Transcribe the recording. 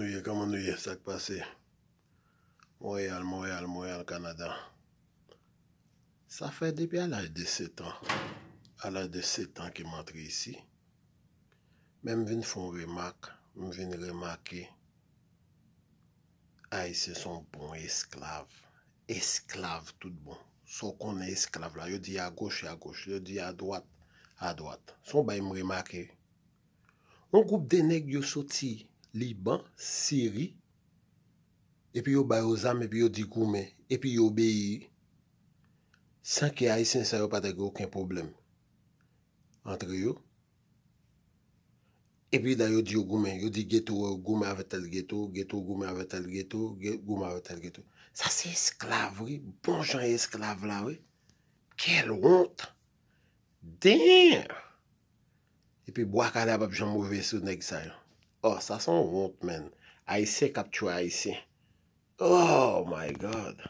Kaman nouye, kaman nouye, sa k'pase Mwoyal, mwoyal, mwoyal, mwoyal, kanada Sa fè depi al aj de set an Al aj de set an ki mwantri isi Men mwen foun remak, mwen mwen remake Ay se son bon esklav Esklav tout bon Son kon esklav la, yo di a goch, yo di a goch Yo di a dwat, a dwat Son bay mwen remake On goup denek yo soti liban, siri, epi yo bayozam, epi yo di goumen, epi yo beyi, san ki a yi sin sa yo pata gen ouken problem, antre yo, epi da yo di goumen, yo di getou, goumen avetel getou, getou, goumen avetel getou, getou, goumen avetel getou, sa se esklave, bon jan esklave la we, kel ont, den, epi bo akane ap ap jan mouve sou nek sa yo, Oh, sa son wot men. A ese kap chwe a ese. Oh my god.